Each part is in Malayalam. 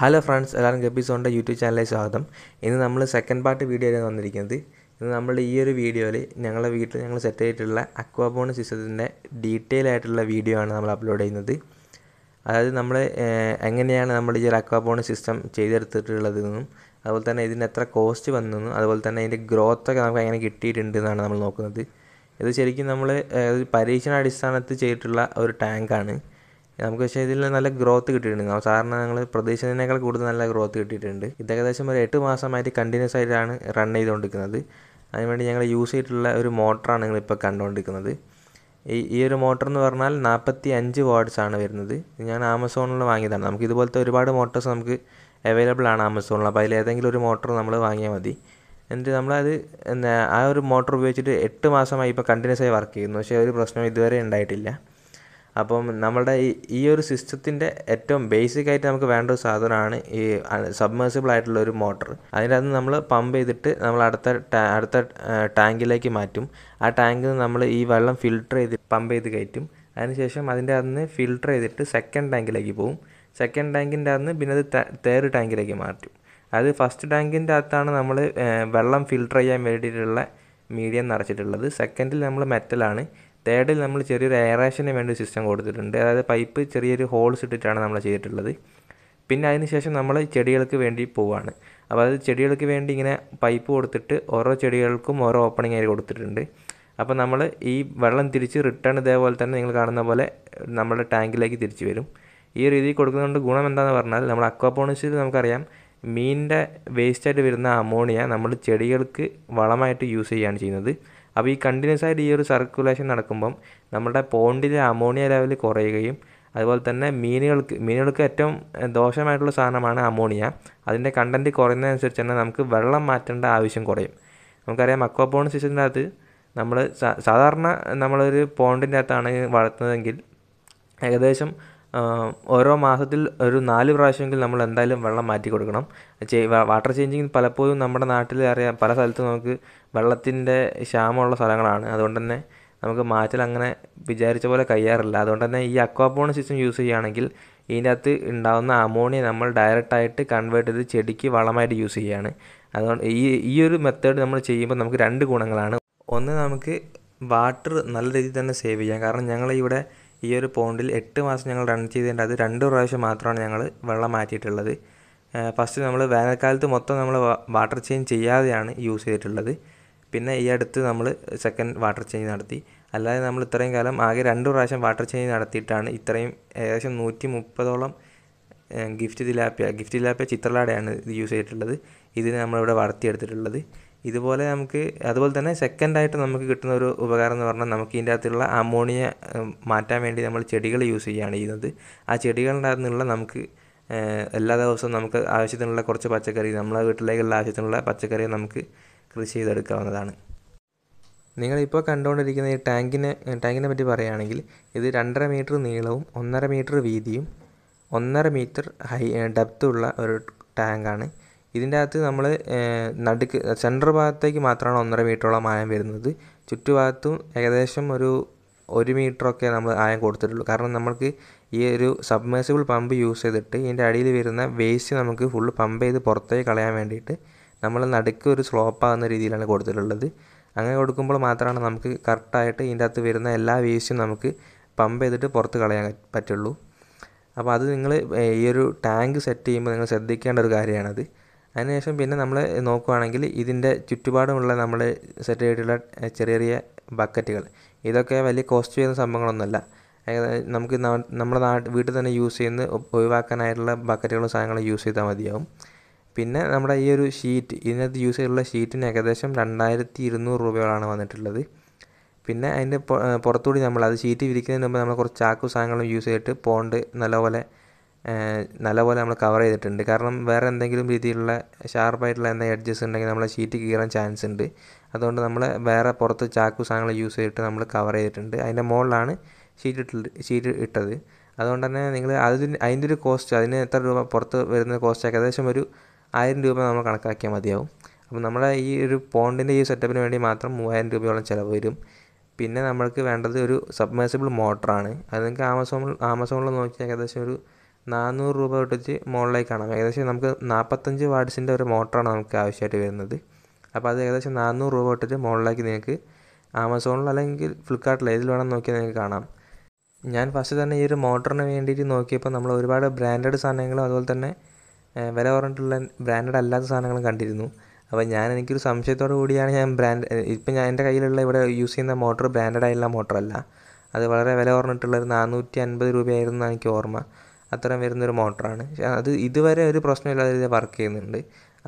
ഹലോ ഫ്രണ്ട്സ് എല്ലാവരും ഗബീസോണിൻ്റെ യൂട്യൂബ് ചാനലിലേക്ക് സ്വാഗതം ഇന്ന് നമ്മൾ സെക്കൻഡ് പാർട്ട് ആയിരുന്നു വന്നിരിക്കുന്നത് ഇന്ന് നമ്മൾ ഈ ഒരു വീഡിയോയിൽ ഞങ്ങളുടെ വീട്ടിൽ ഞങ്ങൾ സെറ്റ് ചെയ്തിട്ടുള്ള അക്വാബോൺ സിസ്റ്റത്തിൻ്റെ ഡീറ്റെയിൽ ആയിട്ടുള്ള വീഡിയോ ആണ് നമ്മൾ അപ്ലോഡ് ചെയ്യുന്നത് അതായത് നമ്മൾ എങ്ങനെയാണ് നമ്മൾ ഈ ഒരു അക്വാബോൺ സിസ്റ്റം ചെയ്തെടുത്തിട്ടുള്ളതെന്നും അതുപോലെ തന്നെ ഇതിന് എത്ര കോസ്റ്റ് വന്നെന്നും അതുപോലെ തന്നെ അതിൻ്റെ ഒക്കെ നമുക്ക് എങ്ങനെ കിട്ടിയിട്ടുണ്ട് എന്നാണ് നമ്മൾ നോക്കുന്നത് ഇത് ശരിക്കും നമ്മൾ പരീക്ഷണാടിസ്ഥാനത്തിൽ ചെയ്തിട്ടുള്ള ഒരു ടാങ്കാണ് നമുക്ക് പക്ഷേ ഇതിൽ നല്ല ഗ്രോത്ത് കിട്ടിയിട്ടുണ്ട് സാറിന് ഞങ്ങൾ പ്രതീക്ഷിച്ചതിനേക്കാൾ കൂടുതൽ നല്ല ഗ്രോത്ത് കിട്ടിയിട്ടുണ്ട് ഇത് ഏകദേശം ഒരു എട്ട് മാസമായിട്ട് കണ്ടിന്യൂസ് ആയിട്ടാണ് റൺ ചെയ്തുകൊണ്ടിരിക്കുന്നത് അതിനുവേണ്ടി ഞങ്ങൾ യൂസ് ചെയ്തിട്ടുള്ള ഒരു മോട്ടറാണ് നിങ്ങളിപ്പോൾ കണ്ടുകൊണ്ടിരിക്കുന്നത് ഈ ഈ ഒരു മോട്ടർ എന്ന് പറഞ്ഞാൽ നാൽപ്പത്തി അഞ്ച് വാർഡ്സ് ആണ് വരുന്നത് ഞാൻ ആമസോണിൽ വാങ്ങിയതാണ് നമുക്ക് ഇതുപോലത്തെ ഒരുപാട് മോട്ടോഴ്സ് നമുക്ക് അവൈലബിൾ ആണ് ആമസോണിൽ അപ്പോൾ അതിൽ ഏതെങ്കിലും ഒരു മോട്ടോർ നമ്മൾ വാങ്ങിയാൽ മതി എന്നിട്ട് നമ്മളത് ആ ഒരു മോട്ടോർ ഉപയോഗിച്ചിട്ട് എട്ട് മാസമായി ഇപ്പോൾ കണ്ടിന്യൂസ് ആയി വർക്ക് ചെയ്യുന്നു പക്ഷേ ഒരു പ്രശ്നം ഇതുവരെ ഉണ്ടായിട്ടില്ല അപ്പം നമ്മളുടെ ഈ ഈ ഒരു സിസ്റ്റത്തിൻ്റെ ഏറ്റവും ബേസിക് ആയിട്ട് നമുക്ക് വേണ്ട ഒരു സാധനമാണ് ഈ സബ്മേഴ്സിബിൾ ആയിട്ടുള്ള ഒരു മോട്ടർ അത് നമ്മൾ പമ്പ് ചെയ്തിട്ട് നമ്മൾ അടുത്ത അടുത്ത ടാങ്കിലേക്ക് മാറ്റും ആ ടാങ്കിൽ നിന്ന് നമ്മൾ ഈ വെള്ളം ഫിൽട്ടർ ചെയ്ത് പമ്പ് ചെയ്ത് കയറ്റും അതിനുശേഷം അതിൻ്റെ അകത്ത് ഫിൽട്ടർ ചെയ്തിട്ട് സെക്കൻഡ് ടാങ്കിലേക്ക് പോകും സെക്കൻഡ് ടാങ്കിൻ്റെ അകത്ത് പിന്നെ അത് തേർഡ് ടാങ്കിലേക്ക് മാറ്റും അത് ഫസ്റ്റ് ടാങ്കിൻ്റെ അകത്താണ് നമ്മൾ വെള്ളം ഫിൽട്ടർ ചെയ്യാൻ വേണ്ടിയിട്ടുള്ള മീഡിയം നിറച്ചിട്ടുള്ളത് സെക്കൻഡിൽ നമ്മൾ മെറ്റലാണ് തേർഡിൽ നമ്മൾ ചെറിയൊരു എയറേഷന് വേണ്ടി സിസ്റ്റം കൊടുത്തിട്ടുണ്ട് അതായത് പൈപ്പ് ചെറിയൊരു ഹോൾസ് ഇട്ടിട്ടാണ് നമ്മൾ ചെയ്തിട്ടുള്ളത് പിന്നെ അതിന് ശേഷം നമ്മൾ ചെടികൾക്ക് വേണ്ടി പോവാണ് അപ്പോൾ അത് ചെടികൾക്ക് വേണ്ടി ഇങ്ങനെ പൈപ്പ് കൊടുത്തിട്ട് ഓരോ ചെടികൾക്കും ഓരോ ഓപ്പണിംഗ് ആയി കൊടുത്തിട്ടുണ്ട് അപ്പോൾ നമ്മൾ ഈ വെള്ളം തിരിച്ച് റിട്ടേൺ ഇതേപോലെ തന്നെ നിങ്ങൾ കാണുന്ന പോലെ നമ്മുടെ ടാങ്കിലേക്ക് തിരിച്ചു വരും ഈ രീതിയിൽ കൊടുക്കുന്നതുകൊണ്ട് ഗുണം എന്താണെന്ന് പറഞ്ഞാൽ നമ്മൾ അക്വാപോണിക്സിൽ നമുക്കറിയാം മീനിൻ്റെ വേസ്റ്റായിട്ട് വരുന്ന അമോണിയ നമ്മൾ ചെടികൾക്ക് വളമായിട്ട് യൂസ് ചെയ്യുകയാണ് ചെയ്യുന്നത് അപ്പോൾ ഈ കണ്ടിന്യൂസ് ആയിട്ട് ഈ ഒരു സർക്കുലേഷൻ നടക്കുമ്പം നമ്മുടെ പോണ്ടിലെ അമോണിയ ലെവൽ കുറയുകയും അതുപോലെ തന്നെ മീനുകൾക്ക് മീനുകൾക്ക് ഏറ്റവും ദോഷമായിട്ടുള്ള സാധനമാണ് അമോണിയ അതിൻ്റെ കണ്ടൻറ്റ് കുറയുന്നതനുസരിച്ച് തന്നെ നമുക്ക് വെള്ളം മാറ്റേണ്ട ആവശ്യം കുറയും നമുക്കറിയാം അക്വാപോൺ സിസ്റ്റത്തിൻ്റെ അകത്ത് നമ്മൾ സാധാരണ നമ്മളൊരു പോണ്ടിൻ്റെ അകത്താണ് വളർത്തുന്നതെങ്കിൽ ഏകദേശം ഓരോ മാസത്തിൽ ഒരു നാല് പ്രാവശ്യമെങ്കിലും നമ്മൾ എന്തായാലും വെള്ളം മാറ്റി കൊടുക്കണം വാട്ടർ ചേഞ്ചിങ് പലപ്പോഴും നമ്മുടെ നാട്ടിൽ അറിയാം പല സ്ഥലത്തും നമുക്ക് വെള്ളത്തിൻ്റെ ക്ഷാമമുള്ള സ്ഥലങ്ങളാണ് അതുകൊണ്ട് തന്നെ നമുക്ക് മാറ്റൽ അങ്ങനെ വിചാരിച്ച പോലെ കഴിയാറില്ല അതുകൊണ്ട് തന്നെ ഈ അക്വാപോണിക് സിസ്റ്റം യൂസ് ചെയ്യുകയാണെങ്കിൽ ഇതിൻ്റെ അകത്ത് ഉണ്ടാകുന്ന അമോണിയ നമ്മൾ ഡയറക്റ്റായിട്ട് കൺവേർട്ട് ചെയ്ത് ചെടിക്ക് വളമായിട്ട് യൂസ് ചെയ്യുകയാണ് അതുകൊണ്ട് ഈ ഈ ഒരു മെത്തേഡ് നമ്മൾ ചെയ്യുമ്പോൾ നമുക്ക് രണ്ട് ഗുണങ്ങളാണ് ഒന്ന് നമുക്ക് വാട്ടർ നല്ല രീതിയിൽ തന്നെ സേവ് ചെയ്യാം കാരണം ഞങ്ങളിവിടെ ഈ ഒരു പോണ്ടിൽ എട്ട് മാസം ഞങ്ങൾ റൺ ചെയ്തതിൻ്റെ അത് രണ്ട് പ്രാവശ്യം മാത്രമാണ് ഞങ്ങൾ വെള്ളം മാറ്റിയിട്ടുള്ളത് ഫസ്റ്റ് നമ്മൾ വേനൽക്കാലത്ത് മൊത്തം നമ്മൾ വാട്ടർ ചേഞ്ച് ചെയ്യാതെയാണ് യൂസ് ചെയ്തിട്ടുള്ളത് പിന്നെ ഈ അടുത്ത് നമ്മൾ സെക്കൻഡ് വാട്ടർ ചേഞ്ച് നടത്തി അല്ലാതെ നമ്മൾ ഇത്രയും കാലം ആകെ രണ്ട് പ്രാവശ്യം വാട്ടർ ചേഞ്ച് നടത്തിയിട്ടാണ് ഇത്രയും ഏകദേശം നൂറ്റി മുപ്പതോളം ഗിഫ്റ്റ് തിലാപ്പിയ ഗിഫ്റ്റ് തിലാപ്പിയ ചിത്രലാടയാണ് ഇത് യൂസ് ചെയ്തിട്ടുള്ളത് ഇതിനെ നമ്മളിവിടെ വളർത്തിയെടുത്തിട്ടുള്ളത് ഇതുപോലെ നമുക്ക് അതുപോലെ തന്നെ സെക്കൻഡായിട്ട് നമുക്ക് കിട്ടുന്ന ഒരു ഉപകാരം എന്ന് പറഞ്ഞാൽ നമുക്ക് ഇതിൻ്റെ അകത്തുള്ള അമോണിയ മാറ്റാൻ വേണ്ടി നമ്മൾ ചെടികൾ യൂസ് ചെയ്യുകയാണ് ചെയ്യുന്നത് ആ ചെടികളുടെ അകത്തുനിന്നുള്ള നമുക്ക് എല്ലാ ദിവസവും നമുക്ക് ആവശ്യത്തിനുള്ള കുറച്ച് പച്ചക്കറി നമ്മളെ വീട്ടിലേക്കുള്ള ആവശ്യത്തിനുള്ള പച്ചക്കറി നമുക്ക് കൃഷി ചെയ്തെടുക്കാവുന്നതാണ് നിങ്ങളിപ്പോൾ കണ്ടുകൊണ്ടിരിക്കുന്ന ഈ ടാങ്കിനെ ടാങ്കിനെ പറ്റി പറയുകയാണെങ്കിൽ ഇത് രണ്ടര മീറ്റർ നീളവും ഒന്നര മീറ്റർ വീതിയും ഒന്നര മീറ്റർ ഹൈ ഡെപ്ത്തുള്ള ഒരു ടാങ്കാണ് ഇതിൻ്റെ അകത്ത് നമ്മൾ നടുക്ക് സെൻറ്റർ ഭാഗത്തേക്ക് മാത്രമാണ് ഒന്നര മീറ്ററോളം ആയം വരുന്നത് ചുറ്റുഭാഗത്തും ഏകദേശം ഒരു ഒരു മീറ്ററൊക്കെ നമ്മൾ ആയം കൊടുത്തിട്ടുള്ളൂ കാരണം നമ്മൾക്ക് ഈ ഒരു സബ്മേഴ്സിബിൾ പമ്പ് യൂസ് ചെയ്തിട്ട് ഇതിൻ്റെ അടിയിൽ വരുന്ന വേസ്റ്റ് നമുക്ക് ഫുള്ള് പമ്പ് ചെയ്ത് പുറത്തേക്ക് കളയാൻ വേണ്ടിയിട്ട് നമ്മൾ നടുക്ക് ഒരു സ്ലോപ്പാകുന്ന രീതിയിലാണ് കൊടുത്തിട്ടുള്ളത് അങ്ങനെ കൊടുക്കുമ്പോൾ മാത്രമാണ് നമുക്ക് കറക്റ്റായിട്ട് ഇതിൻ്റെ അകത്ത് വരുന്ന എല്ലാ വേസ്റ്റും നമുക്ക് പമ്പ് ചെയ്തിട്ട് പുറത്ത് കളയാൻ പറ്റുള്ളൂ അപ്പോൾ അത് നിങ്ങൾ ഈ ഒരു ടാങ്ക് സെറ്റ് ചെയ്യുമ്പോൾ നിങ്ങൾ ശ്രദ്ധിക്കേണ്ട ഒരു കാര്യമാണത് അതിനുശേഷം പിന്നെ നമ്മൾ നോക്കുകയാണെങ്കിൽ ഇതിൻ്റെ ചുറ്റുപാടുമുള്ള നമ്മൾ സെറ്റ് ചെയ്തിട്ടുള്ള ചെറിയ ചെറിയ ബക്കറ്റുകൾ ഇതൊക്കെ വലിയ കോസ്റ്റ് ചെയ്യുന്ന സംഭവങ്ങളൊന്നുമല്ല നമുക്ക് നമ്മുടെ നാട്ടിൽ വീട്ടിൽ തന്നെ യൂസ് ചെയ്യുന്ന ഒഴിവാക്കാനായിട്ടുള്ള ബക്കറ്റുകളും സാധനങ്ങളും യൂസ് ചെയ്താൽ മതിയാവും പിന്നെ നമ്മുടെ ഈ ഒരു ഷീറ്റ് ഇതിനകത്ത് യൂസ് ചെയ്തിട്ടുള്ള ഷീറ്റിന് ഏകദേശം രണ്ടായിരത്തി ഇരുന്നൂറ് രൂപയോളാണ് വന്നിട്ടുള്ളത് പിന്നെ അതിൻ്റെ പുറത്തുകൂടി നമ്മൾ അത് ഷീറ്റ് വിരിക്കുന്നതിന് മുമ്പ് നമ്മൾ കുറച്ച് ചാക്കു സാധനങ്ങളും യൂസ് ചെയ്തിട്ട് പോണ്ട് നല്ലപോലെ നല്ലപോലെ നമ്മൾ കവർ ചെയ്തിട്ടുണ്ട് കാരണം വേറെ എന്തെങ്കിലും രീതിയിലുള്ള ഷാർപ്പായിട്ടുള്ള എന്തെങ്കിലും എഡ്ജസ് ഉണ്ടെങ്കിൽ നമ്മളെ ഷീറ്റ് കീറാൻ ചാൻസ് ഉണ്ട് അതുകൊണ്ട് നമ്മൾ വേറെ പുറത്ത് ചാക്കു സാധനങ്ങൾ യൂസ് ചെയ്തിട്ട് നമ്മൾ കവർ ചെയ്തിട്ടുണ്ട് അതിൻ്റെ മുകളിലാണ് ഷീറ്റ് ഇട്ട് ഷീറ്റ് ഇട്ടത് അതുകൊണ്ട് തന്നെ നിങ്ങൾ അതിന് അതിൻ്റെ ഒരു കോസ്റ്റ് അതിന് എത്ര രൂപ പുറത്ത് വരുന്ന കോസ്റ്റ് ഏകദേശം ഒരു ആയിരം രൂപ നമ്മൾ കണക്കാക്കിയാൽ മതിയാവും അപ്പോൾ നമ്മുടെ ഈ ഒരു പോണ്ടിൻ്റെ ഈ സെറ്റപ്പിന് വേണ്ടി മാത്രം മൂവായിരം രൂപയോളം ചിലവ് വരും പിന്നെ നമ്മൾക്ക് വേണ്ടത് ഒരു സബ്മേഴ്സിബിൾ മോട്ടറാണ് അത് നിങ്ങൾക്ക് ആമസോണിൽ ആമസോണിൽ നോക്കിയാൽ ഏകദേശം ഒരു നാനൂറ് രൂപ തൊട്ടിട്ട് മുകളിലേക്കാണ് ഏകദേശം നമുക്ക് നാൽപ്പത്തഞ്ച് വാട്സിൻ്റെ ഒരു മോട്ടറാണ് നമുക്ക് ആവശ്യമായിട്ട് വരുന്നത് അപ്പോൾ അത് ഏകദേശം നാനൂറ് രൂപ തൊട്ടിട്ട് മുകളിലേക്ക് നിങ്ങൾക്ക് ആമസോണിൽ അല്ലെങ്കിൽ ഫ്ലിപ്കാർട്ടിൽ ഏതിൽ വേണമെന്ന് നോക്കിയാൽ നിങ്ങൾക്ക് കാണാം ഞാൻ ഫസ്റ്റ് തന്നെ ഈ ഒരു മോട്ടറിന് വേണ്ടിയിട്ട് നോക്കിയപ്പോൾ നമ്മൾ ഒരുപാട് ബ്രാൻഡഡ് സാധനങ്ങളും അതുപോലെ തന്നെ വില കുറഞ്ഞിട്ടുള്ള ബ്രാൻഡഡ് അല്ലാത്ത സാധനങ്ങളും കണ്ടിരുന്നു അപ്പോൾ ഞാൻ എനിക്കൊരു സംശയത്തോടു കൂടിയാണ് ഞാൻ ബ്രാൻഡ് ഇപ്പം ഞാൻ എൻ്റെ കയ്യിലുള്ള ഇവിടെ യൂസ് ചെയ്യുന്ന മോട്ടർ ബ്രാൻഡഡ് ആയിട്ടുള്ള മോട്ടറല്ല അത് വളരെ വില കുറഞ്ഞിട്ടുള്ള ഒരു നാനൂറ്റി അൻപത് രൂപയായിരുന്നു എനിക്ക് ഓർമ്മ അത്രയും വരുന്നൊരു മോട്ടറാണ് പക്ഷേ അത് ഇതുവരെ ഒരു പ്രശ്നമില്ലാതെ ഇത് വർക്ക് ചെയ്യുന്നുണ്ട്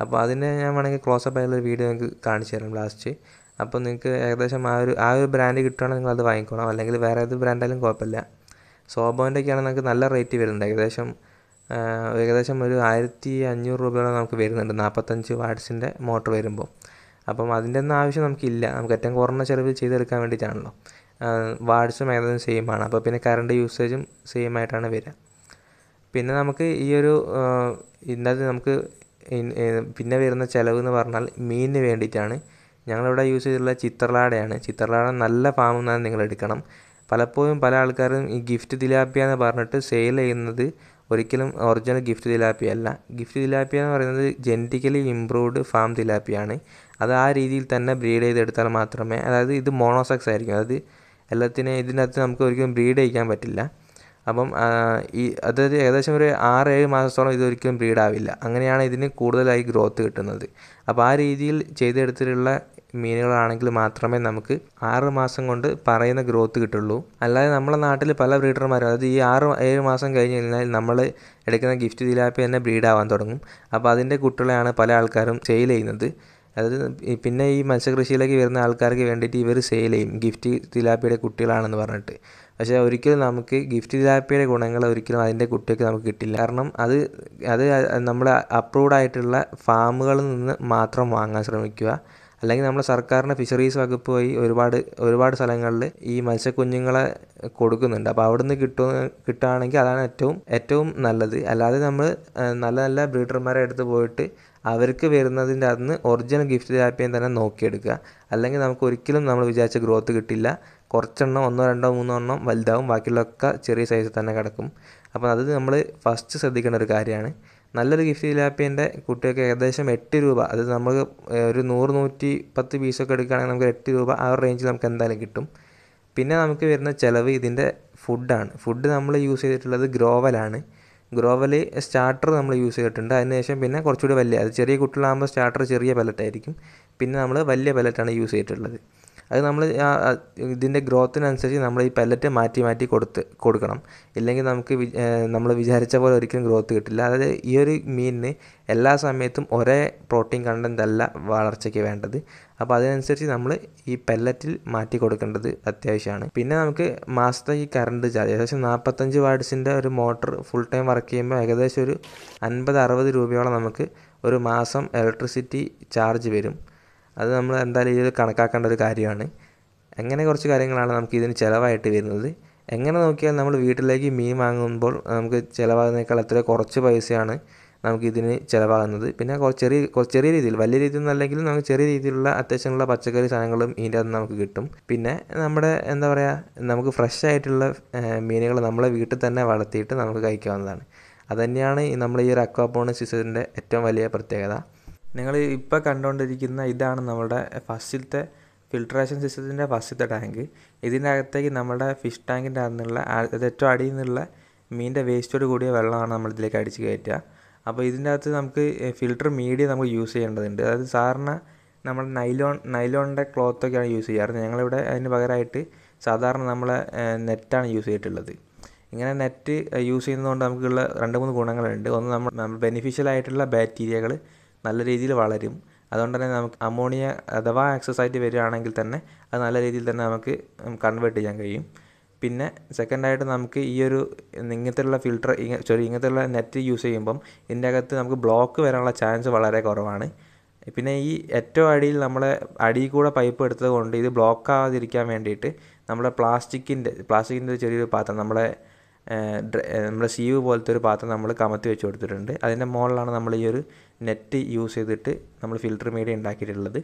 അപ്പോൾ അതിനെ ഞാൻ വേണമെങ്കിൽ ക്ലോസപ്പ് ആയിട്ടുള്ള ഒരു വീഡിയോ നിങ്ങൾക്ക് കാണിച്ചു തരാം ലാസ്റ്റ് അപ്പോൾ നിങ്ങൾക്ക് ഏകദേശം ആ ഒരു ആ ഒരു ബ്രാൻഡ് കിട്ടുകയാണെങ്കിൽ നിങ്ങൾ അത് വാങ്ങിക്കണം അല്ലെങ്കിൽ വേറെ ഏത് ബ്രാൻഡായാലും കുഴപ്പമില്ല സോബോൻ്റെ ഒക്കെ ആണെങ്കിൽ നമുക്ക് നല്ല റേറ്റ് വരുന്നുണ്ട് ഏകദേശം ഏകദേശം ഒരു ആയിരത്തി അഞ്ഞൂറ് രൂപയോളം നമുക്ക് വരുന്നുണ്ട് നാൽപ്പത്തഞ്ച് വാട്സിൻ്റെ മോട്ടർ വരുമ്പോൾ അപ്പം അതിൻ്റെ ഒന്നും ആവശ്യം നമുക്കില്ല നമുക്ക് ഏറ്റവും കുറഞ്ഞ ചെലവിൽ ചെയ്തെടുക്കാൻ വേണ്ടിയിട്ടാണല്ലോ വാട്സും ഏകദേശം സെയിം ആണ് അപ്പോൾ പിന്നെ കറണ്ട് യൂസേജും സെയിം ആയിട്ടാണ് വരിക പിന്നെ നമുക്ക് ഈ ഒരു ഇന്നത്തെ നമുക്ക് പിന്നെ വരുന്ന ചിലവ് എന്ന് പറഞ്ഞാൽ മീനിന് വേണ്ടിയിട്ടാണ് ഞങ്ങളിവിടെ യൂസ് ചെയ്തിട്ടുള്ള ചിത്രലാടയാണ് ചിത്രലാട നല്ല ഫാമിൽ നിന്നാണ് നിങ്ങൾ എടുക്കണം പലപ്പോഴും പല ആൾക്കാരും ഈ ഗിഫ്റ്റ് തിലാപ്പിയ എന്ന് പറഞ്ഞിട്ട് സെയിൽ ചെയ്യുന്നത് ഒരിക്കലും ഒറിജിനൽ ഗിഫ്റ്റ് തിലാപ്പിയ അല്ല ഗിഫ്റ്റ് തിലാപ്പിയ എന്ന് പറയുന്നത് ജെനറ്റിക്കലി ഇംപ്രൂവ്ഡ് ഫാം തിലാപ്പിയാണ് അത് ആ രീതിയിൽ തന്നെ ബ്രീഡ് ചെയ്തെടുത്താൽ മാത്രമേ അതായത് ഇത് മോണോസെക്സ് ആയിരിക്കും അതായത് എല്ലാത്തിനെ ഇതിനകത്ത് നമുക്ക് ഒരിക്കലും ബ്രീഡ് ചെയ്യിക്കാൻ പറ്റില്ല അപ്പം ഈ അതൊരു ഏകദേശം ഒരു ആറ് ഏഴ് മാസത്തോളം ഇതൊരിക്കലും ബ്രീഡാവില്ല അങ്ങനെയാണ് ഇതിന് കൂടുതലായി ഗ്രോത്ത് കിട്ടുന്നത് അപ്പോൾ ആ രീതിയിൽ ചെയ്തെടുത്തിട്ടുള്ള മീനുകളാണെങ്കിൽ മാത്രമേ നമുക്ക് ആറ് മാസം കൊണ്ട് പറയുന്ന ഗ്രോത്ത് കിട്ടുള്ളൂ അല്ലാതെ നമ്മളെ നാട്ടിൽ പല ബ്രീഡർമാരും അതായത് ഈ ആറ് ഏഴ് മാസം കഴിഞ്ഞ് കഴിഞ്ഞാൽ നമ്മൾ എടുക്കുന്ന ഗിഫ്റ്റ് തിലാപ്പി തന്നെ ബ്രീഡാവാൻ തുടങ്ങും അപ്പോൾ അതിൻ്റെ കുട്ടികളെയാണ് പല ആൾക്കാരും സെയിൽ ചെയ്യുന്നത് അതായത് പിന്നെ ഈ മത്സ്യകൃഷിയിലേക്ക് വരുന്ന ആൾക്കാർക്ക് വേണ്ടിയിട്ട് ഇവർ സെയിൽ ചെയ്യും ഗിഫ്റ്റ് തിലാപ്പിയുടെ കുട്ടികളാണെന്ന് പറഞ്ഞിട്ട് പക്ഷേ ഒരിക്കലും നമുക്ക് ഗിഫ്റ്റ് തിലാപ്പിയുടെ ഗുണങ്ങൾ ഒരിക്കലും അതിൻ്റെ കുട്ടികൾക്ക് നമുക്ക് കിട്ടില്ല കാരണം അത് അത് നമ്മൾ അപ്രൂവ്ഡ് ആയിട്ടുള്ള ഫാമുകളിൽ നിന്ന് മാത്രം വാങ്ങാൻ ശ്രമിക്കുക അല്ലെങ്കിൽ നമ്മൾ സർക്കാരിൻ്റെ ഫിഷറീസ് വകുപ്പ് വഴി ഒരുപാട് ഒരുപാട് സ്ഥലങ്ങളിൽ ഈ മത്സ്യക്കുഞ്ഞുങ്ങളെ കൊടുക്കുന്നുണ്ട് അപ്പോൾ അവിടുന്ന് കിട്ടും കിട്ടുകയാണെങ്കിൽ അതാണ് ഏറ്റവും ഏറ്റവും നല്ലത് അല്ലാതെ നമ്മൾ നല്ല നല്ല ബ്രീഡർമാരെ എടുത്ത് പോയിട്ട് അവർക്ക് വരുന്നതിൻ്റെ അന്ന് ഒറിജിനൽ ഗിഫ്റ്റ് റാപ്പ് തന്നെ നോക്കിയെടുക്കുക അല്ലെങ്കിൽ നമുക്ക് ഒരിക്കലും നമ്മൾ വിചാരിച്ച ഗ്രോത്ത് കിട്ടില്ല കുറച്ചെണ്ണം ഒന്നോ രണ്ടോ മൂന്നോ എണ്ണം വലുതാവും ബാക്കിയുള്ളതൊക്കെ ചെറിയ സൈസിൽ തന്നെ കിടക്കും അപ്പോൾ അത് നമ്മൾ ഫസ്റ്റ് ശ്രദ്ധിക്കേണ്ട ഒരു കാര്യമാണ് നല്ലൊരു ഗിഫ്റ്റ് ജിലാപ്പിൻ്റെ കുട്ടികൾക്ക് ഏകദേശം എട്ട് രൂപ അത് നമ്മൾ ഒരു നൂറ് നൂറ്റി പത്ത് പീസൊക്കെ എടുക്കുകയാണെങ്കിൽ നമുക്ക് എട്ട് രൂപ ആ ഒരു റേഞ്ചിൽ നമുക്ക് എന്തായാലും കിട്ടും പിന്നെ നമുക്ക് വരുന്ന ചിലവ് ഇതിൻ്റെ ഫുഡാണ് ഫുഡ് നമ്മൾ യൂസ് ചെയ്തിട്ടുള്ളത് ഗ്രോവലാണ് ഗ്രോവലി സ്റ്റാർട്ടർ നമ്മൾ യൂസ് ചെയ്തിട്ടുണ്ട് അതിനുശേഷം പിന്നെ കുറച്ചുകൂടി വലിയ അത് ചെറിയ കുട്ടികളാകുമ്പോൾ സ്റ്റാർട്ടർ ചെറിയ പലറ്റായിരിക്കും പിന്നെ നമ്മൾ വലിയ പലറ്റാണ് യൂസ് ചെയ്തിട്ടുള്ളത് അത് നമ്മൾ ഇതിൻ്റെ ഗ്രോത്തിനനുസരിച്ച് നമ്മൾ ഈ പെല്ലറ്റ് മാറ്റി മാറ്റി കൊടുത്ത് കൊടുക്കണം ഇല്ലെങ്കിൽ നമുക്ക് നമ്മൾ വിചാരിച്ച പോലെ ഒരിക്കലും ഗ്രോത്ത് കിട്ടില്ല അതായത് ഈ ഒരു മീനിന് എല്ലാ സമയത്തും ഒരേ പ്രോട്ടീൻ കണ്ടൻ്റ് അല്ല വളർച്ചയ്ക്ക് വേണ്ടത് അപ്പോൾ അതിനനുസരിച്ച് നമ്മൾ ഈ പെല്ലറ്റിൽ മാറ്റി കൊടുക്കേണ്ടത് അത്യാവശ്യമാണ് പിന്നെ നമുക്ക് മാസത്തെ ഈ കറണ്ട് ചാർജ് ഏകദേശം നാൽപ്പത്തഞ്ച് വാർഡ്സിൻ്റെ ഒരു മോട്ടർ ഫുൾ ടൈം വർക്ക് ചെയ്യുമ്പോൾ ഏകദേശം ഒരു അൻപത് അറുപത് രൂപയോളം നമുക്ക് ഒരു മാസം ഇലക്ട്രിസിറ്റി ചാർജ് വരും അത് നമ്മൾ എന്തായാലും ഇതിൽ കണക്കാക്കേണ്ട ഒരു കാര്യമാണ് എങ്ങനെ കുറച്ച് കാര്യങ്ങളാണ് നമുക്ക് ഇതിന് ചിലവായിട്ട് വരുന്നത് എങ്ങനെ നോക്കിയാൽ നമ്മൾ വീട്ടിലേക്ക് മീൻ വാങ്ങുമ്പോൾ നമുക്ക് ചിലവാകുന്നതിനേക്കാൾ എത്ര കുറച്ച് പൈസയാണ് നമുക്ക് ഇതിന് ചിലവാകുന്നത് പിന്നെ കുറച്ച് ചെറിയ കുറച്ച് ചെറിയ രീതിയിൽ വലിയ രീതിയിൽ ഒന്നല്ലെങ്കിലും നമുക്ക് ചെറിയ രീതിയിലുള്ള അത്യാവശ്യമുള്ള പച്ചക്കറി സാധനങ്ങളും ഇതിൻ്റെ അത് നമുക്ക് കിട്ടും പിന്നെ നമ്മുടെ എന്താ പറയുക നമുക്ക് ഫ്രഷ് ആയിട്ടുള്ള മീനുകൾ നമ്മളെ വീട്ടിൽ തന്നെ വളർത്തിയിട്ട് നമുക്ക് കഴിക്കാവുന്നതാണ് അതുതന്നെയാണ് നമ്മൾ ഈ ഒരു അക്വാപോണിക് സിസ്റ്റത്തിൻ്റെ ഏറ്റവും വലിയ പ്രത്യേകത നിങ്ങൾ ഇപ്പോൾ കണ്ടുകൊണ്ടിരിക്കുന്ന ഇതാണ് നമ്മുടെ ഫസ്റ്റിലത്തെ ഫിൽട്രേഷൻ സിസ്റ്റത്തിൻ്റെ ഫസ്റ്റിലത്തെ ടാങ്ക് ഇതിൻ്റെ അകത്തേക്ക് നമ്മുടെ ഫിഷ് ടാങ്കിൻ്റെ അകത്തു നിന്നുള്ള ഏറ്റവും അടിയിൽ നിന്നുള്ള മീനിൻ്റെ വേസ്റ്റോട് കൂടിയ വെള്ളമാണ് നമ്മൾ ഇതിലേക്ക് അടിച്ച് കയറ്റുക അപ്പോൾ ഇതിൻ്റെ അകത്ത് നമുക്ക് ഫിൽട്ടർ മീഡിയ നമുക്ക് യൂസ് ചെയ്യേണ്ടതുണ്ട് അതായത് സാധാരണ നമ്മൾ നൈലോൺ നൈലോണിൻ്റെ ക്ലോത്തൊക്കെയാണ് യൂസ് ചെയ്യാറ് ഞങ്ങളിവിടെ അതിന് പകരമായിട്ട് സാധാരണ നമ്മളെ നെറ്റാണ് യൂസ് ചെയ്തിട്ടുള്ളത് ഇങ്ങനെ നെറ്റ് യൂസ് ചെയ്യുന്നതുകൊണ്ട് നമുക്കുള്ള രണ്ട് മൂന്ന് ഗുണങ്ങളുണ്ട് ഒന്ന് നമ്മൾ നമ്മൾ ബെനിഫിഷ്യൽ ആയിട്ടുള്ള ബാക്ടീരിയകൾ നല്ല രീതിയിൽ വളരും അതുകൊണ്ട് തന്നെ നമുക്ക് അമോണിയ അഥവാ എക്സസൈറ്റ് വരികയാണെങ്കിൽ തന്നെ അത് നല്ല രീതിയിൽ തന്നെ നമുക്ക് കൺവേർട്ട് ചെയ്യാൻ കഴിയും പിന്നെ സെക്കൻഡായിട്ട് നമുക്ക് ഈ ഒരു ഇങ്ങനത്തെയുള്ള ഫിൽട്ടർ സോറി ഇങ്ങനത്തെയുള്ള നെറ്റ് യൂസ് ചെയ്യുമ്പം ഇതിൻ്റെ അകത്ത് നമുക്ക് ബ്ലോക്ക് വരാനുള്ള ചാൻസ് വളരെ കുറവാണ് പിന്നെ ഈ ഏറ്റവും അടിയിൽ നമ്മളെ അടിയിൽ കൂടെ പൈപ്പ് എടുത്തത് കൊണ്ട് ഇത് ബ്ലോക്ക് ആവാതിരിക്കാൻ വേണ്ടിയിട്ട് നമ്മുടെ പ്ലാസ്റ്റിക്കിൻ്റെ പ്ലാസ്റ്റിക്കിൻ്റെ ചെറിയൊരു പാത്രം നമ്മളെ നമ്മുടെ സീവ് പോലത്തെ ഒരു പാത്രം നമ്മൾ കമത്തി വെച്ച് കൊടുത്തിട്ടുണ്ട് അതിൻ്റെ മുകളിലാണ് നമ്മൾ ഈ ഒരു നെറ്റ് യൂസ് ചെയ്തിട്ട് നമ്മൾ ഫിൽറ്റർ മീഡിയ ഉണ്ടാക്കിയിട്ടുള്ളത്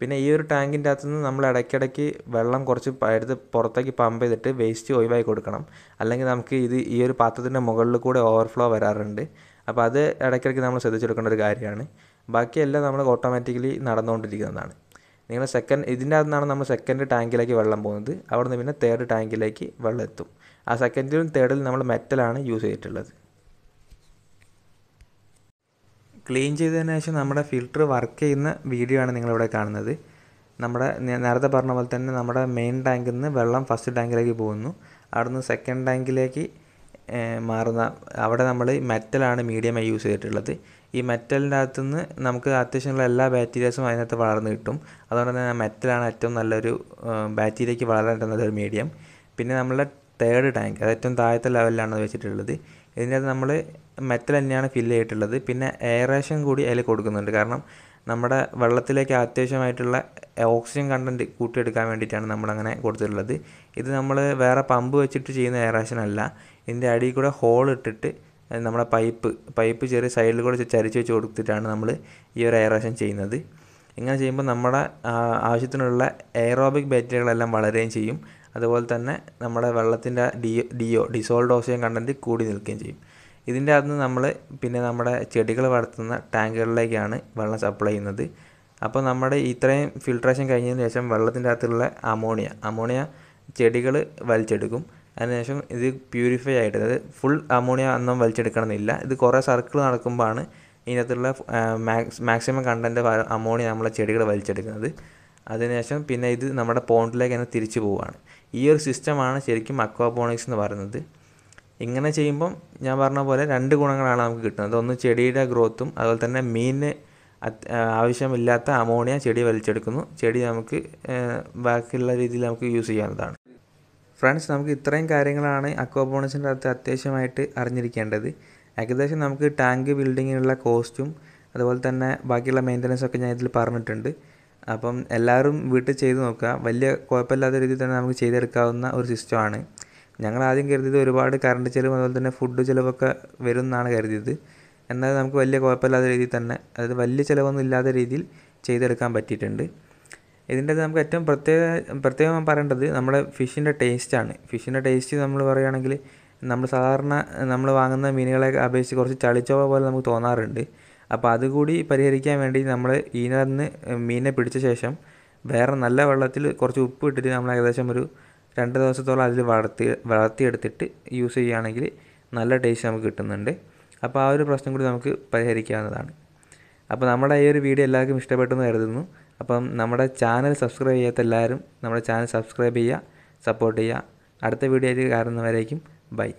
പിന്നെ ഈ ഒരു ടാങ്കിൻ്റെ അകത്തു നിന്ന് നമ്മൾ ഇടയ്ക്കിടയ്ക്ക് വെള്ളം കുറച്ച് എടുത്ത് പുറത്തേക്ക് പമ്പ് ചെയ്തിട്ട് വേസ്റ്റ് ഒഴിവായി കൊടുക്കണം അല്ലെങ്കിൽ നമുക്ക് ഇത് ഈ ഒരു പാത്രത്തിൻ്റെ മുകളിൽ കൂടെ ഓവർഫ്ലോ വരാറുണ്ട് അപ്പോൾ അത് ഇടയ്ക്കിടയ്ക്ക് നമ്മൾ ശ്രദ്ധിച്ചെടുക്കേണ്ട ഒരു കാര്യമാണ് ബാക്കിയെല്ലാം നമ്മൾ ഓട്ടോമാറ്റിക്കലി നടന്നുകൊണ്ടിരിക്കുന്നതാണ് നിങ്ങൾ സെക്കൻഡ് ഇതിൻ്റെ അകത്തുനിന്നാണ് നമ്മൾ സെക്കൻഡ് ടാങ്കിലേക്ക് വെള്ളം പോകുന്നത് അവിടെ നിന്ന് പിന്നെ തേർഡ് ടാങ്കിലേക്ക് വെള്ളം എത്തും ആ സെക്കൻഡിലും തേർഡിലും നമ്മൾ മെറ്റലാണ് യൂസ് ചെയ്തിട്ടുള്ളത് ക്ലീൻ ചെയ്തതിന് ശേഷം നമ്മുടെ ഫിൽറ്റർ വർക്ക് ചെയ്യുന്ന വീഡിയോ ആണ് നിങ്ങളിവിടെ കാണുന്നത് നമ്മുടെ നേരത്തെ പറഞ്ഞ പോലെ തന്നെ നമ്മുടെ മെയിൻ ടാങ്കിൽ നിന്ന് വെള്ളം ഫസ്റ്റ് ടാങ്കിലേക്ക് പോകുന്നു അവിടുന്ന് സെക്കൻഡ് ടാങ്കിലേക്ക് മാറുന്ന അവിടെ നമ്മൾ മെറ്റലാണ് മീഡിയമായി യൂസ് ചെയ്തിട്ടുള്ളത് ഈ മെറ്റലിൻ്റെ അകത്തുനിന്ന് നമുക്ക് അത്യാവശ്യമുള്ള എല്ലാ ബാക്ടീരിയാസും അതിനകത്ത് വളർന്ന് കിട്ടും അതുകൊണ്ട് തന്നെ മെറ്റലാണ് ഏറ്റവും നല്ലൊരു ബാക്ടീരിയയ്ക്ക് വളരാൻ പറ്റുന്ന ഒരു മീഡിയം പിന്നെ നമ്മളുടെ തേർഡ് ടാങ്ക് അത് ഏറ്റവും താഴത്തെ ലെവലിലാണ് വെച്ചിട്ടുള്ളത് ഇതിനകത്ത് നമ്മൾ മെറ്റൽ തന്നെയാണ് ഫില്ല് ചെയ്തിട്ടുള്ളത് പിന്നെ എയറേഷൻ കൂടി അതിൽ കൊടുക്കുന്നുണ്ട് കാരണം നമ്മുടെ വെള്ളത്തിലേക്ക് അത്യാവശ്യമായിട്ടുള്ള ഓക്സിജൻ കണ്ടൻറ്റ് കൂട്ടിയെടുക്കാൻ വേണ്ടിയിട്ടാണ് നമ്മളങ്ങനെ കൊടുത്തിട്ടുള്ളത് ഇത് നമ്മൾ വേറെ പമ്പ് വെച്ചിട്ട് ചെയ്യുന്ന എയറേഷൻ അല്ല ഇതിൻ്റെ അടിയിൽ കൂടെ ഹോൾ ഇട്ടിട്ട് നമ്മുടെ പൈപ്പ് പൈപ്പ് ചെറിയ സൈഡിൽ കൂടെ ചരിച്ച് വെച്ച് കൊടുത്തിട്ടാണ് നമ്മൾ ഈ ഒരു എയറേഷൻ ചെയ്യുന്നത് ഇങ്ങനെ ചെയ്യുമ്പോൾ നമ്മുടെ ആവശ്യത്തിനുള്ള എയറോബിക് ബാറ്ററികളെല്ലാം വളരുകയും ചെയ്യും അതുപോലെ തന്നെ നമ്മുടെ വെള്ളത്തിൻ്റെ ഡി ഡിയോ ഡിസോൾഡ് ഓക്സിജൻ കണ്ടൻറ്റ് കൂടി നിൽക്കുകയും ചെയ്യും ഇതിൻ്റെ അകത്ത് നമ്മൾ പിന്നെ നമ്മുടെ ചെടികൾ വളർത്തുന്ന ടാങ്കുകളിലേക്കാണ് വെള്ളം സപ്ലൈ ചെയ്യുന്നത് അപ്പോൾ നമ്മുടെ ഇത്രയും ഫിൽട്രേഷൻ കഴിഞ്ഞതിന് ശേഷം വെള്ളത്തിൻ്റെ അകത്തുള്ള അമോണിയ അമോണിയ ചെടികൾ വലിച്ചെടുക്കും അതിനുശേഷം ഇത് പ്യൂരിഫൈ ആയിട്ട് അതായത് ഫുൾ അമോണിയ ഒന്നും വലിച്ചെടുക്കണമെന്നില്ല ഇത് കുറേ സർക്കിൾ നടക്കുമ്പോഴാണ് ഇതിനകത്തുള്ള മാക്സ് മാക്സിമം കണ്ടൻ്റ് അമോണിയ നമ്മളെ ചെടികൾ വലിച്ചെടുക്കുന്നത് അതിനുശേഷം പിന്നെ ഇത് നമ്മുടെ പോണ്ടിലേക്ക് തന്നെ തിരിച്ചു പോവുകയാണ് ഈ ഒരു സിസ്റ്റമാണ് ശരിക്കും അക്വാപോണിക്സ് എന്ന് പറയുന്നത് ഇങ്ങനെ ചെയ്യുമ്പം ഞാൻ പറഞ്ഞ പോലെ രണ്ട് ഗുണങ്ങളാണ് നമുക്ക് കിട്ടുന്നത് ഒന്ന് ചെടിയുടെ ഗ്രോത്തും അതുപോലെ തന്നെ മീനിന് ആവശ്യമില്ലാത്ത അമോണിയ ചെടി വലിച്ചെടുക്കുന്നു ചെടി നമുക്ക് ബാക്കിയുള്ള രീതിയിൽ നമുക്ക് യൂസ് ചെയ്യാവുന്നതാണ് ഫ്രണ്ട്സ് നമുക്ക് ഇത്രയും കാര്യങ്ങളാണ് അക്വാപോണിക്സിൻ്റെ അകത്ത് അത്യാവശ്യമായിട്ട് അറിഞ്ഞിരിക്കേണ്ടത് ഏകദേശം നമുക്ക് ടാങ്ക് ബിൽഡിങ്ങിനുള്ള കോസ്റ്റും അതുപോലെ തന്നെ ബാക്കിയുള്ള മെയിൻ്റനൻസ് ഒക്കെ ഞാൻ ഇതിൽ പറഞ്ഞിട്ടുണ്ട് അപ്പം എല്ലാവരും വീട്ടിൽ ചെയ്ത് നോക്കുക വലിയ കുഴപ്പമില്ലാത്ത രീതിയിൽ തന്നെ നമുക്ക് ചെയ്തെടുക്കാവുന്ന ഒരു സിസ്റ്റമാണ് ഞങ്ങൾ ആദ്യം കരുതിയത് ഒരുപാട് കറണ്ട് ചിലവ് അതുപോലെ തന്നെ ഫുഡ് ചിലവൊക്കെ വരും എന്നാണ് കരുതിയത് എന്നാൽ നമുക്ക് വലിയ കുഴപ്പമില്ലാത്ത രീതിയിൽ തന്നെ അതായത് വലിയ ചിലവൊന്നും ഇല്ലാത്ത രീതിയിൽ ചെയ്തെടുക്കാൻ പറ്റിയിട്ടുണ്ട് ഇതിൻ്റെ നമുക്ക് ഏറ്റവും പ്രത്യേക പ്രത്യേകം പറയേണ്ടത് നമ്മുടെ ഫിഷിൻ്റെ ടേസ്റ്റാണ് ഫിഷിൻ്റെ ടേസ്റ്റ് നമ്മൾ പറയുകയാണെങ്കിൽ നമ്മൾ സാധാരണ നമ്മൾ വാങ്ങുന്ന മീനുകളെ അപേക്ഷിച്ച് കുറച്ച് ചളിച്ചോവ പോലെ നമുക്ക് തോന്നാറുണ്ട് അപ്പോൾ അതുകൂടി പരിഹരിക്കാൻ വേണ്ടി നമ്മൾ ഈനന്ന് മീനിനെ പിടിച്ച ശേഷം വേറെ നല്ല വെള്ളത്തിൽ കുറച്ച് ഉപ്പ് ഇട്ടിട്ട് നമ്മൾ ഏകദേശം ഒരു രണ്ട് ദിവസത്തോളം അതിൽ വളർത്തി വളർത്തിയെടുത്തിട്ട് യൂസ് ചെയ്യുകയാണെങ്കിൽ നല്ല ടേസ്റ്റ് നമുക്ക് കിട്ടുന്നുണ്ട് അപ്പോൾ ആ ഒരു പ്രശ്നം കൂടി നമുക്ക് പരിഹരിക്കാവുന്നതാണ് അപ്പോൾ നമ്മുടെ ഈ ഒരു വീഡിയോ എല്ലാവർക്കും ഇഷ്ടപ്പെട്ടെന്ന് കരുതുന്നു അപ്പം നമ്മുടെ ചാനൽ സബ്സ്ക്രൈബ് ചെയ്യാത്ത എല്ലാവരും നമ്മുടെ ചാനൽ സബ്സ്ക്രൈബ് ചെയ്യുക സപ്പോർട്ട് ചെയ്യുക അടുത്ത വീഡിയോയിൽ ആയിട്ട് കാണുന്നവരേക്കും ബൈ